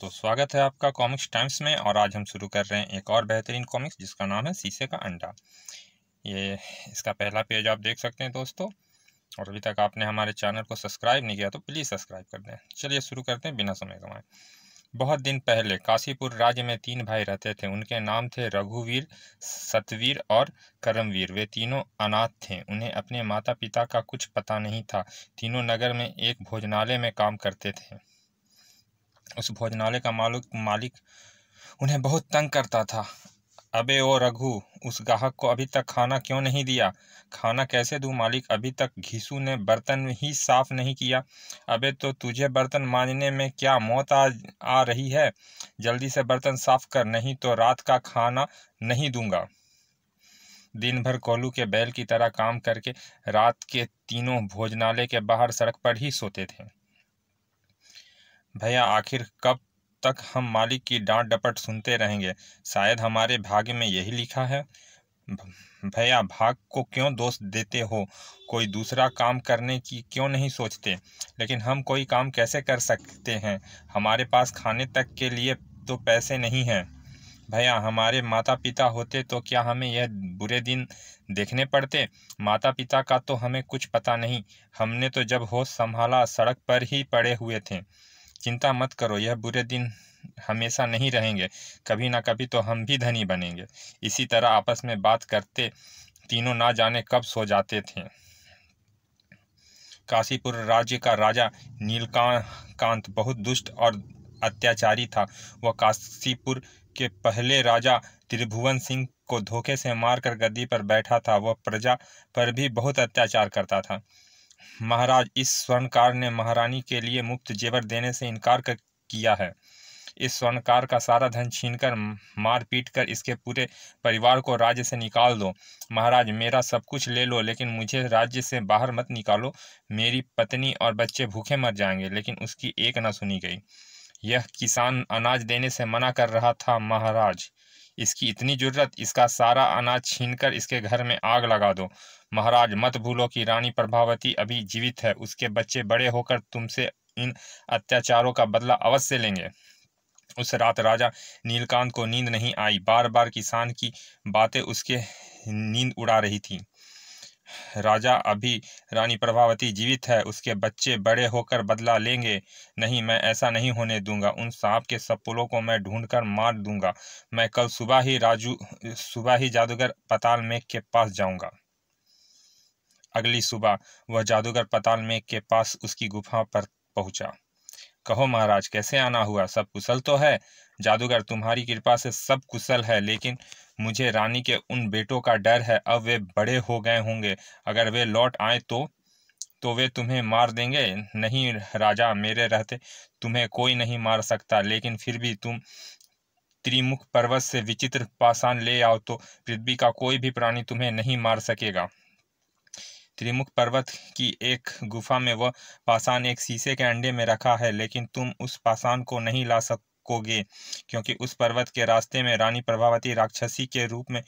तो स्वागत है आपका कॉमिक्स टाइम्स में और आज हम शुरू कर रहे हैं एक और बेहतरीन कॉमिक्स जिसका नाम है शीशे का अंडा ये इसका पहला पेज आप देख सकते हैं दोस्तों और अभी तक आपने हमारे चैनल को सब्सक्राइब नहीं किया तो प्लीज़ सब्सक्राइब कर दें चलिए शुरू करते हैं बिना समय गंवाए बहुत दिन पहले काशीपुर राज्य में तीन भाई रहते थे उनके नाम थे रघुवीर सतवीर और करमवीर वे तीनों अनाथ थे उन्हें अपने माता पिता का कुछ पता नहीं था तीनों नगर में एक भोजनालय में काम करते थे उस भोजनालय का मालिक मालिक उन्हें बहुत तंग करता था अबे ओ रघु उस गाहक को अभी तक खाना क्यों नहीं दिया खाना कैसे दूँ मालिक अभी तक घीसू ने बर्तन ही साफ नहीं किया अबे तो तुझे बर्तन मांजने में क्या मौत आ आ रही है जल्दी से बर्तन साफ कर नहीं तो रात का खाना नहीं दूंगा दिन भर कोलू के बैल की तरह काम करके रात के तीनों भोजनालय के बाहर सड़क पर ही सोते थे भैया आखिर कब तक हम मालिक की डांट डपट सुनते रहेंगे शायद हमारे भाग्य में यही लिखा है भैया भाग को क्यों दोष देते हो कोई दूसरा काम करने की क्यों नहीं सोचते लेकिन हम कोई काम कैसे कर सकते हैं हमारे पास खाने तक के लिए तो पैसे नहीं हैं भैया हमारे माता पिता होते तो क्या हमें यह बुरे दिन देखने पड़ते माता पिता का तो हमें कुछ पता नहीं हमने तो जब होश संभाला सड़क पर ही पड़े हुए थे चिंता मत करो यह बुरे दिन हमेशा नहीं रहेंगे कभी ना कभी तो हम भी धनी बनेंगे इसी तरह आपस में बात करते तीनों ना जाने कब सो जाते थे काशीपुर राज्य का राजा नीलकांत बहुत दुष्ट और अत्याचारी था वह काशीपुर के पहले राजा त्रिभुवन सिंह को धोखे से मारकर गद्दी पर बैठा था वह प्रजा पर भी बहुत अत्याचार करता था महाराज इस स्वर्णकार ने महारानी के लिए मुफ्त जेवर देने से इनकार कर किया है इस स्वर्णकार का सारा धन छीनकर मार पीट कर इसके पूरे परिवार को राज्य से निकाल दो महाराज मेरा सब कुछ ले लो लेकिन मुझे राज्य से बाहर मत निकालो मेरी पत्नी और बच्चे भूखे मर जाएंगे लेकिन उसकी एक न सुनी गई यह किसान अनाज देने से मना कर रहा था महाराज इसकी इतनी जरूरत इसका सारा अनाज छीनकर इसके घर में आग लगा दो महाराज मत भूलो कि रानी प्रभावती अभी जीवित है उसके बच्चे बड़े होकर तुमसे इन अत्याचारों का बदला अवश्य लेंगे उस रात राजा नीलकांत को नींद नहीं आई बार बार किसान की बातें उसके नींद उड़ा रही थी राजा अभी रानी प्रभावती जीवित है उसके बच्चे बड़े होकर बदला लेंगे नहीं मैं ऐसा नहीं होने दूंगा उन सांप के सब पुलों को मैं ढूंढकर मार दूंगा मैं कल सुबह ही राजू सुबह ही जादूगर पताल मेघ के पास जाऊंगा अगली सुबह वह जादूगर पताल मेघ के पास उसकी गुफा पर पहुंचा कहो महाराज कैसे आना हुआ सब कुशल तो है जादूगर तुम्हारी कृपा से सब कुशल है लेकिन मुझे रानी के उन बेटों का डर है अब वे बड़े हो गए होंगे अगर वे लौट आए तो तो वे तुम्हें मार देंगे नहीं राजा मेरे रहते तुम्हें कोई नहीं मार सकता लेकिन फिर भी तुम त्रिमुख पर्वत से विचित्र पाषाण ले आओ तो पृथ्वी का कोई भी प्राणी तुम्हें नहीं मार सकेगा त्रिमुख पर्वत की एक गुफा में वह पाषाण एक शीशे के अंडे में रखा है लेकिन तुम उस पाषाण को नहीं ला सक सकोगे क्योंकि उस पर्वत के रास्ते में रानी प्रभावती राक्षसी के रूप में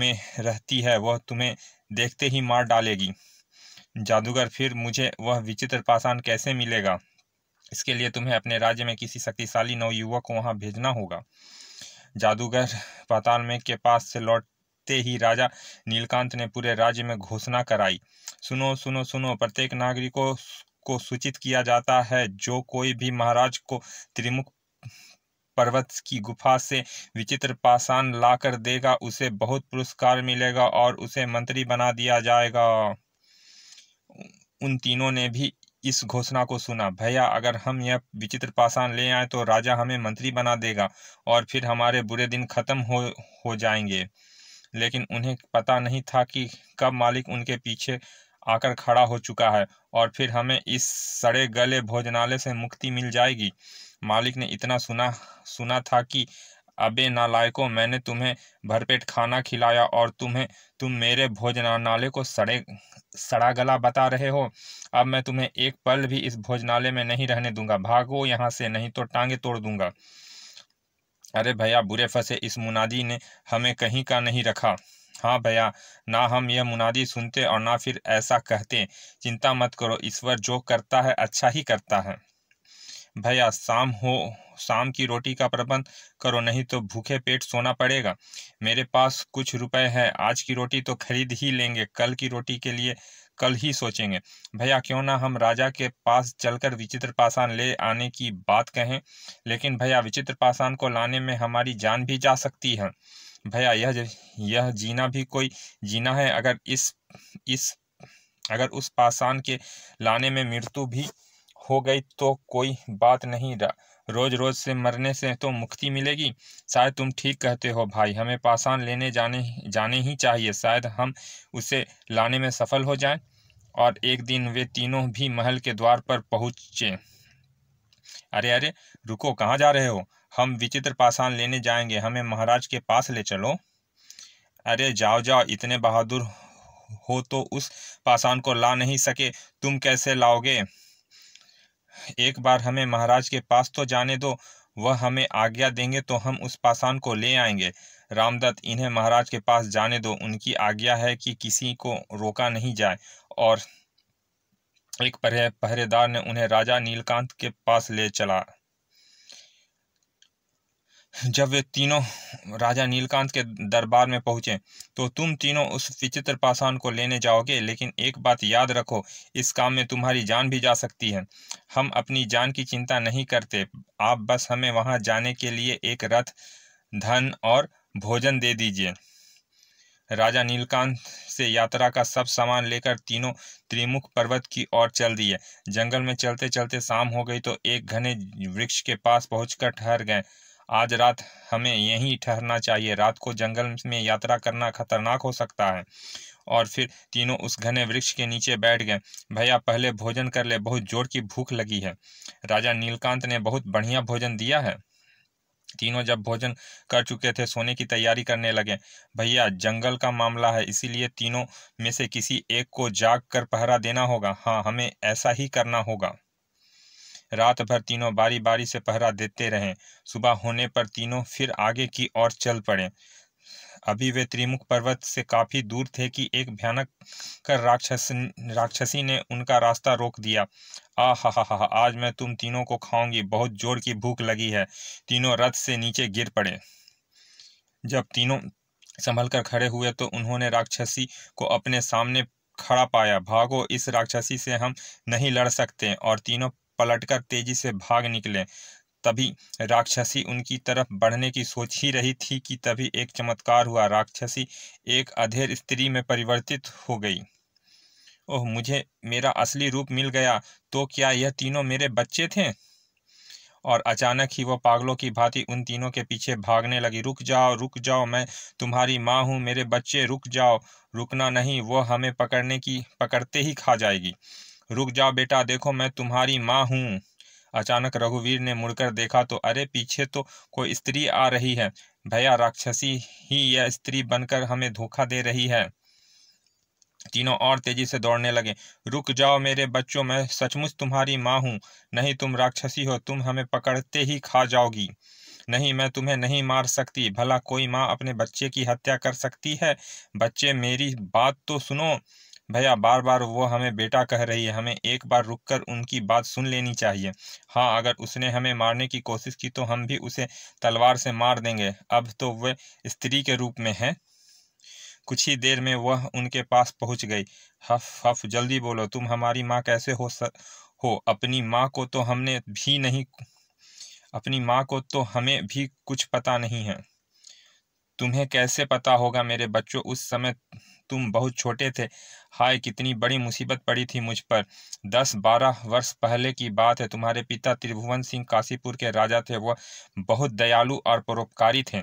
में रहती है वह तुम्हें देखते ही मार डालेगी जादूगर फिर मुझे वह विचित्र पाषाण कैसे मिलेगा इसके लिए तुम्हें अपने राज्य में किसी शक्तिशाली नवयुवक को वहाँ भेजना होगा जादूगर पाताल में के पास से लौटते ही राजा नीलकांत ने पूरे राज्य में घोषणा कराई सुनो सुनो सुनो प्रत्येक नागरिकों को सूचित किया जाता है जो कोई भी महाराज को त्रिमुख पर्वत की गुफा से विचित्र पाषाण लाकर देगा उसे बहुत पुरस्कार मिलेगा और उसे मंत्री बना दिया जाएगा उन तीनों ने भी इस घोषणा को सुना भैया अगर हम यह विचित्र पाषाण ले आए तो राजा हमें मंत्री बना देगा और फिर हमारे बुरे दिन खत्म हो हो जाएंगे लेकिन उन्हें पता नहीं था कि कब मालिक उनके पीछे आकर खड़ा हो चुका है और फिर हमें इस सड़े गले भोजनालय से मुक्ति मिल जाएगी मालिक ने इतना सुना सुना था कि अबे नालायको मैंने तुम्हें भरपेट खाना खिलाया और तुम्हें तुम मेरे भोजनालय को सड़े सड़ा गला बता रहे हो अब मैं तुम्हें एक पल भी इस भोजनालय में नहीं रहने दूंगा भागो यहाँ से नहीं तो टांगे तोड़ दूंगा अरे भैया बुरे फंसे इस मुनादी ने हमें कहीं का नहीं रखा हाँ भैया ना हम यह मुनादी सुनते और ना फिर ऐसा कहते चिंता मत करो ईश्वर जो करता है अच्छा ही करता है भैया शाम हो शाम की रोटी का प्रबंध करो नहीं तो भूखे पेट सोना पड़ेगा मेरे पास कुछ रुपए हैं आज की रोटी तो खरीद ही लेंगे कल की रोटी के लिए कल ही सोचेंगे भैया क्यों ना हम राजा के पास चलकर विचित्र पासान ले आने की बात कहें लेकिन भैया विचित्र पासान को लाने में हमारी जान भी जा सकती है भैया यह यह जीना भी कोई जीना है अगर इस इस अगर उस पासान के लाने में मृत्यु भी हो गई तो कोई बात नहीं रोज रोज से मरने से तो मुक्ति मिलेगी शायद तुम ठीक कहते हो भाई हमें पाषाण लेने जाने जाने ही चाहिए शायद हम उसे लाने में सफल हो जाएं और एक दिन वे तीनों भी महल के द्वार पर पहुंचे अरे अरे रुको कहाँ जा रहे हो हम विचित्र पाषाण लेने जाएंगे हमें महाराज के पास ले चलो अरे जाओ जाओ इतने बहादुर हो तो उस पाषाण को ला नहीं सके तुम कैसे लाओगे एक बार हमें महाराज के पास तो जाने दो वह हमें आज्ञा देंगे तो हम उस पासान को ले आएंगे रामदत्त इन्हें महाराज के पास जाने दो उनकी आज्ञा है कि किसी को रोका नहीं जाए और एक पहरेदार ने उन्हें राजा नीलकांत के पास ले चला जब वे तीनों राजा नीलकांत के दरबार में पहुंचे तो तुम तीनों उस विचित्र पासान को लेने जाओगे लेकिन एक बात याद रखो इस काम में तुम्हारी जान भी जा सकती है हम अपनी जान की चिंता नहीं करते आप बस हमें वहां जाने के लिए एक रथ धन और भोजन दे दीजिए राजा नीलकांत से यात्रा का सब सामान लेकर तीनों त्रिमुख पर्वत की ओर चल दिए जंगल में चलते चलते शाम हो गई तो एक घने वृक्ष के पास पहुंचकर ठहर गए आज रात हमें यहीं ठहरना चाहिए रात को जंगल में यात्रा करना खतरनाक हो सकता है और फिर तीनों उस घने वृक्ष के नीचे बैठ गए भैया पहले भोजन कर ले बहुत जोर की भूख लगी है राजा नीलकांत ने बहुत बढ़िया भोजन दिया है तीनों जब भोजन कर चुके थे सोने की तैयारी करने लगे भैया जंगल का मामला है इसीलिए तीनों में से किसी एक को जाग कर पहरा देना होगा हाँ हमें ऐसा ही करना होगा रात भर तीनों बारी बारी से पहरा देते रहे सुबह होने पर तीनों फिर आगे की ओर चल पड़े अभी वे त्रिमुख पर्वत से काफी दूर थे कि एक भयानक कर राक्षस राक्षसी ने उनका रास्ता रोक दिया आ हा हा हा आज मैं तुम तीनों को खाऊंगी बहुत जोर की भूख लगी है तीनों रथ से नीचे गिर पड़े जब तीनों संभल कर खड़े हुए तो उन्होंने राक्षसी को अपने सामने खड़ा पाया भागो इस राक्षसी से हम नहीं लड़ सकते और तीनों पलटकर तेजी से भाग निकले तभी राक्षसी उनकी तरफ बढ़ने की सोच ही रही थी कि तभी एक चमत्कार हुआ राक्षसी एक अधेर स्त्री में परिवर्तित हो गई ओह मुझे मेरा असली रूप मिल गया तो क्या यह तीनों मेरे बच्चे थे और अचानक ही वह पागलों की भांति उन तीनों के पीछे भागने लगी रुक जाओ रुक जाओ मैं तुम्हारी माँ हूँ मेरे बच्चे रुक जाओ रुकना नहीं वह हमें पकड़ने की पकड़ते ही खा जाएगी रुक जाओ बेटा देखो मैं तुम्हारी माँ हूँ अचानक रघुवीर ने मुड़कर देखा तो अरे पीछे तो कोई स्त्री आ रही है भैया राक्षसी ही यह स्त्री बनकर हमें धोखा दे रही है तीनों और तेजी से दौड़ने लगे रुक जाओ मेरे बच्चों मैं सचमुच तुम्हारी माँ हूँ नहीं तुम राक्षसी हो तुम हमें पकड़ते ही खा जाओगी नहीं मैं तुम्हें नहीं मार सकती भला कोई माँ अपने बच्चे की हत्या कर सकती है बच्चे मेरी बात तो सुनो भैया बार बार वो हमें बेटा कह रही है हमें एक बार रुककर उनकी बात सुन लेनी चाहिए हाँ अगर उसने हमें मारने की कोशिश की तो हम भी उसे तलवार से मार देंगे अब तो वह स्त्री के रूप में है कुछ ही देर में वह उनके पास पहुंच गई हफ हफ जल्दी बोलो तुम हमारी माँ कैसे हो सर हो अपनी माँ को तो हमने भी नहीं अपनी माँ को तो हमें भी कुछ पता नहीं है तुम्हें कैसे पता होगा मेरे बच्चों उस समय तुम बहुत छोटे थे हाय कितनी बड़ी मुसीबत पड़ी थी मुझ पर दस बारह वर्ष पहले की बात है तुम्हारे पिता त्रिभुवन सिंह काशीपुर के राजा थे वह बहुत दयालु और परोपकारी थे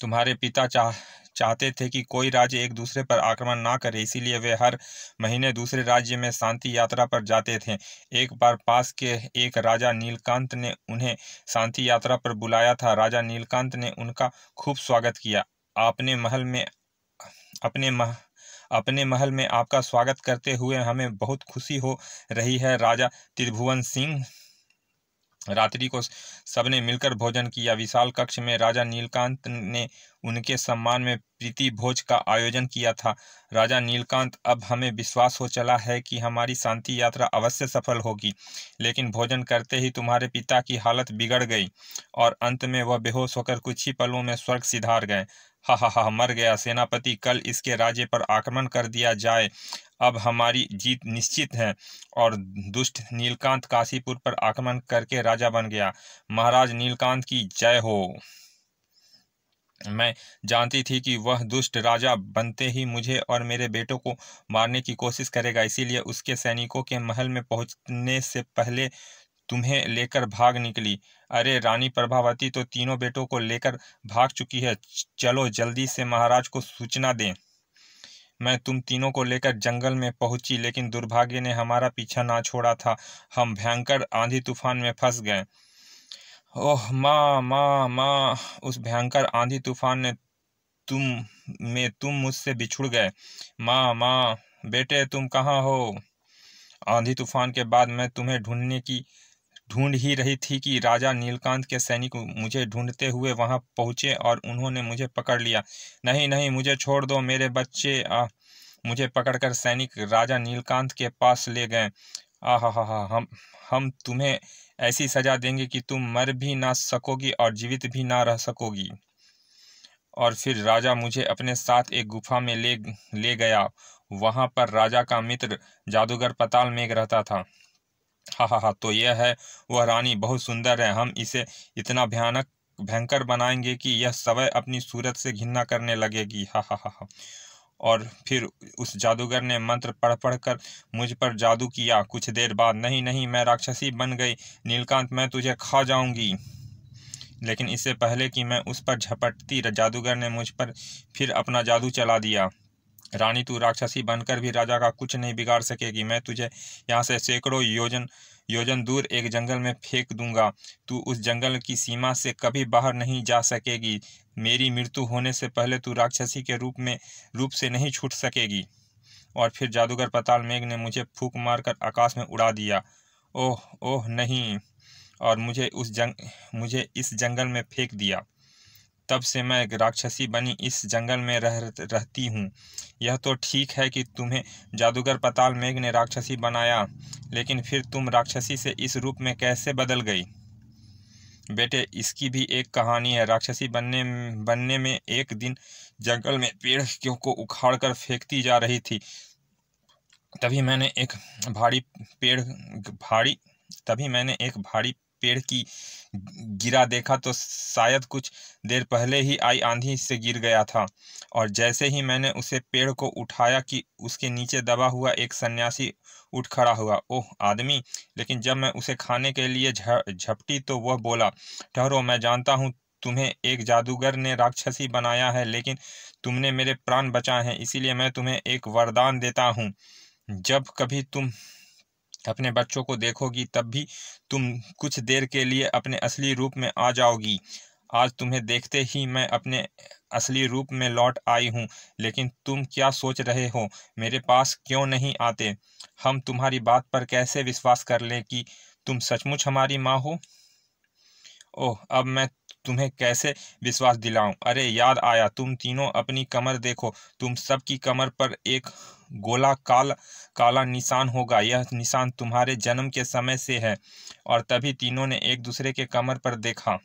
तुम्हारे पिता चाह चाहते थे कि कोई राज्य एक दूसरे पर आक्रमण ना करे इसीलिए वे हर महीने दूसरे राज्य में शांति यात्रा पर जाते थे एक बार पास के एक राजा नीलकांत ने उन्हें शांति यात्रा पर बुलाया था राजा नीलकांत ने उनका खूब स्वागत किया आपने महल में अपने मह अपने महल में आपका स्वागत करते हुए हमें बहुत खुशी हो रही है राजा त्रिभुवन सिंह रात्रि को सबने मिलकर भोजन किया विशाल कक्ष में राजा नीलकांत ने उनके सम्मान में प्रीति भोज का आयोजन किया था राजा नीलकांत अब हमें विश्वास हो चला है कि हमारी शांति यात्रा अवश्य सफल होगी लेकिन भोजन करते ही तुम्हारे पिता की हालत बिगड़ गई और अंत में वह बेहोश होकर कुछ ही पलों में स्वर्ग सिधार गए हा हा हा मर गया सेनापति कल इसके राज्य पर आक्रमण कर दिया जाए अब हमारी जीत निश्चित है और दुष्ट नीलकांत काशीपुर पर आक्रमण करके राजा बन गया महाराज नीलकांत की जय हो मैं जानती थी कि वह दुष्ट राजा बनते ही मुझे और मेरे बेटों को मारने की कोशिश करेगा इसीलिए उसके सैनिकों के महल में पहुंचने से पहले तुम्हें लेकर भाग निकली अरे रानी प्रभावती तो तीनों बेटों को लेकर भाग चुकी है चलो जल्दी से महाराज को सूचना दें मैं तुम तीनों को लेकर जंगल में पहुंची लेकिन दुर्भाग्य ने हमारा पीछा ना छोड़ा था हम भयंकर आंधी तूफान में फंस गए ओह माँ माँ माँ उस भयंकर आंधी तूफान ने तुम में तुम मुझसे बिछुड़ गए माँ माँ बेटे तुम कहाँ हो आंधी तूफान के बाद मैं तुम्हें ढूंढने की ढूंढ ही रही थी कि राजा नीलकांत के सैनिक मुझे ढूंढते हुए वहां पहुंचे और उन्होंने मुझे पकड़ लिया नहीं नहीं मुझे छोड़ दो मेरे बच्चे आ, मुझे पकड़कर सैनिक राजा नीलकांत के पास ले गए आह हा हा हम हम तुम्हें ऐसी सजा देंगे कि तुम मर भी ना सकोगी और जीवित भी ना रह सकोगी और फिर राजा मुझे अपने साथ एक गुफा में ले ले गया वहाँ पर राजा का मित्र जादूगर पताल मेघ रहता था हा हा हा तो यह है वह रानी बहुत सुंदर है हम इसे इतना भयानक भयंकर बनाएंगे कि यह सवय अपनी सूरत से घिन्ना करने लगेगी हा हा हा हा और फिर उस जादूगर ने मंत्र पढ़ पढ़ कर मुझ पर जादू किया कुछ देर बाद नहीं नहीं मैं राक्षसी बन गई नीलकांत मैं तुझे खा जाऊंगी लेकिन इससे पहले कि मैं उस पर झपटती जादूगर ने मुझ पर फिर अपना जादू चला दिया रानी तू राक्षसी बनकर भी राजा का कुछ नहीं बिगाड़ सकेगी मैं तुझे यहाँ से सैकड़ों योजन योजन दूर एक जंगल में फेंक दूंगा तू उस जंगल की सीमा से कभी बाहर नहीं जा सकेगी मेरी मृत्यु होने से पहले तू राक्षसी के रूप में रूप से नहीं छूट सकेगी और फिर जादूगर पताल मेघ ने मुझे फूक मारकर आकाश में उड़ा दिया ओह ओह नहीं और मुझे उस जंग मुझे इस जंगल में फेंक दिया तब से मैं एक राक्षसी बनी इस जंगल में रह रहती हूँ यह तो ठीक है कि तुम्हें जादूगर पताल मेघ ने राक्षसी बनाया लेकिन फिर तुम राक्षसी से इस रूप में कैसे बदल गई बेटे इसकी भी एक कहानी है राक्षसी बनने बनने में एक दिन जंगल में पेड़ को उखाड़ कर फेंकती जा रही थी तभी मैंने एक भारी पेड़ भारी तभी मैंने एक भारी पेड़ की गिरा देखा तो शायद कुछ देर पहले ही आई आंधी से गिर गया था और जैसे ही मैंने उसे पेड़ को उठाया कि उसके नीचे दबा हुआ एक सन्यासी उठ खड़ा हुआ ओह आदमी लेकिन जब मैं उसे खाने के लिए झपटी तो वह बोला ठहरो मैं जानता हूँ तुम्हें एक जादूगर ने राक्षसी बनाया है लेकिन तुमने मेरे प्राण बचाए हैं इसीलिए मैं तुम्हें एक वरदान देता हूँ जब कभी तुम अपने बच्चों को देखोगी तब भी तुम कुछ देर के लिए अपने असली रूप में आ जाओगी आज तुम्हें देखते ही मैं अपने असली रूप में लौट आई हूँ लेकिन तुम क्या सोच रहे हो मेरे पास क्यों नहीं आते हम तुम्हारी बात पर कैसे विश्वास कर लें कि तुम सचमुच हमारी माँ हो ओह अब मैं तुम्हें कैसे विश्वास दिलाऊं अरे याद आया तुम तीनों अपनी कमर देखो तुम सबकी कमर पर एक गोला काल काला निशान होगा यह निशान तुम्हारे जन्म के समय से है और तभी तीनों ने एक दूसरे के कमर पर देखा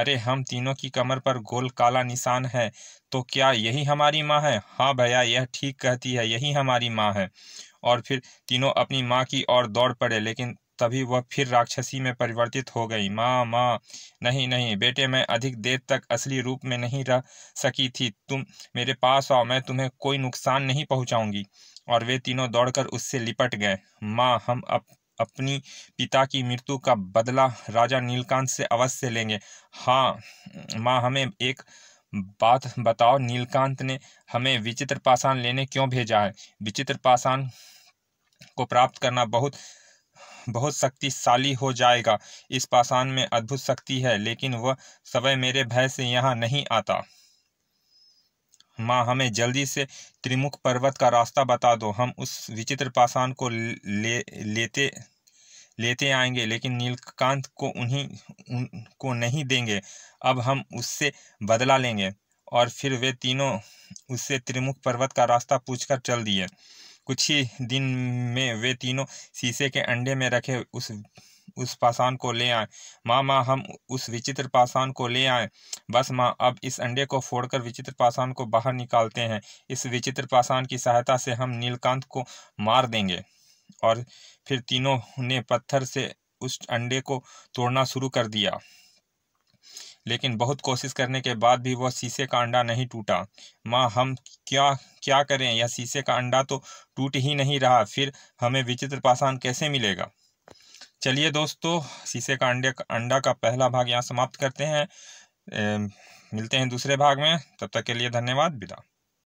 अरे हम तीनों की कमर पर गोल काला निशान है तो क्या यही हमारी माँ है हाँ भैया यह ठीक कहती है यही हमारी माँ है और फिर तीनों अपनी माँ की ओर दौड़ पड़े लेकिन तभी वह फिर राक्षसी में परिवर्तित हो गई माँ माँ नहीं नहीं बेटे मैं अधिक देर तक असली रूप में नहीं रह सकी थी तुम मेरे पास आओ मैं तुम्हें कोई नुकसान नहीं पहुँचाऊँगी और वे तीनों दौड़कर उससे लिपट गए माँ हम अप, अपनी पिता की मृत्यु का बदला राजा नीलकांत से अवश्य लेंगे हाँ माँ हमें एक बात बताओ नीलकांत ने हमें विचित्र पाषाण लेने क्यों भेजा है विचित्र पाषाण को प्राप्त करना बहुत बहुत शक्तिशाली हो जाएगा इस पाषाण में अद्भुत शक्ति है लेकिन वह समय मेरे भय से यहाँ नहीं आता माँ हमें जल्दी से त्रिमुख पर्वत का रास्ता बता दो हम उस विचित्र पाषाण को ले लेते लेते आएंगे लेकिन नीलकांत को उन्हीं उनको नहीं देंगे अब हम उससे बदला लेंगे और फिर वे तीनों उससे त्रिमुख पर्वत का रास्ता पूछकर चल दिए कुछ ही दिन में वे तीनों शीशे के अंडे में रखे उस उस पाषाण को ले आए माँ माँ हम उस विचित्र पाषाण को ले आए बस माँ अब इस अंडे को फोड़कर विचित्र पाषाण को बाहर निकालते हैं इस विचित्र पाषाण की सहायता से हम नीलकांत को मार देंगे और फिर तीनों ने पत्थर से उस अंडे को तोड़ना शुरू कर दिया लेकिन बहुत कोशिश करने के बाद भी वह शीशे का अंडा नहीं टूटा माँ हम क्या क्या करें यह शीशे का अंडा तो टूट ही नहीं रहा फिर हमें विचित्र पाषाण कैसे मिलेगा चलिए दोस्तों शीशे का अंडे अंडा का पहला भाग यहाँ समाप्त करते हैं ए, मिलते हैं दूसरे भाग में तब तक के लिए धन्यवाद विदा